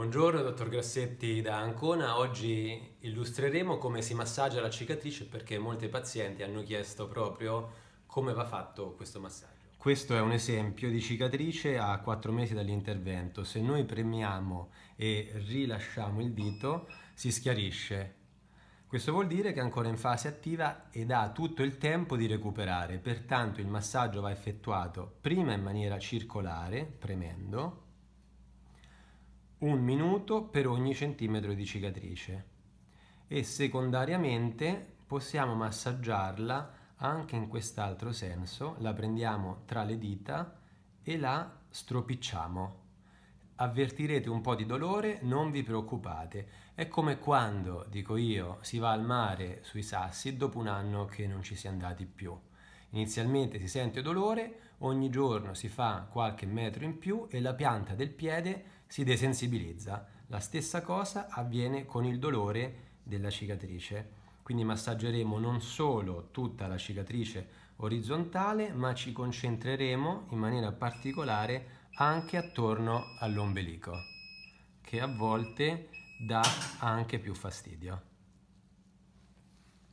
Buongiorno dottor Grassetti da Ancona, oggi illustreremo come si massaggia la cicatrice perché molti pazienti hanno chiesto proprio come va fatto questo massaggio. Questo è un esempio di cicatrice a 4 mesi dall'intervento, se noi premiamo e rilasciamo il dito si schiarisce. Questo vuol dire che è ancora in fase attiva ed ha tutto il tempo di recuperare, pertanto il massaggio va effettuato prima in maniera circolare, premendo, un minuto per ogni centimetro di cicatrice e secondariamente possiamo massaggiarla anche in quest'altro senso, la prendiamo tra le dita e la stropicciamo. Avvertirete un po' di dolore, non vi preoccupate. È come quando, dico io, si va al mare sui sassi dopo un anno che non ci si è andati più. Inizialmente si sente dolore, ogni giorno si fa qualche metro in più e la pianta del piede si desensibilizza. La stessa cosa avviene con il dolore della cicatrice. Quindi massaggeremo non solo tutta la cicatrice orizzontale, ma ci concentreremo in maniera particolare anche attorno all'ombelico, che a volte dà anche più fastidio.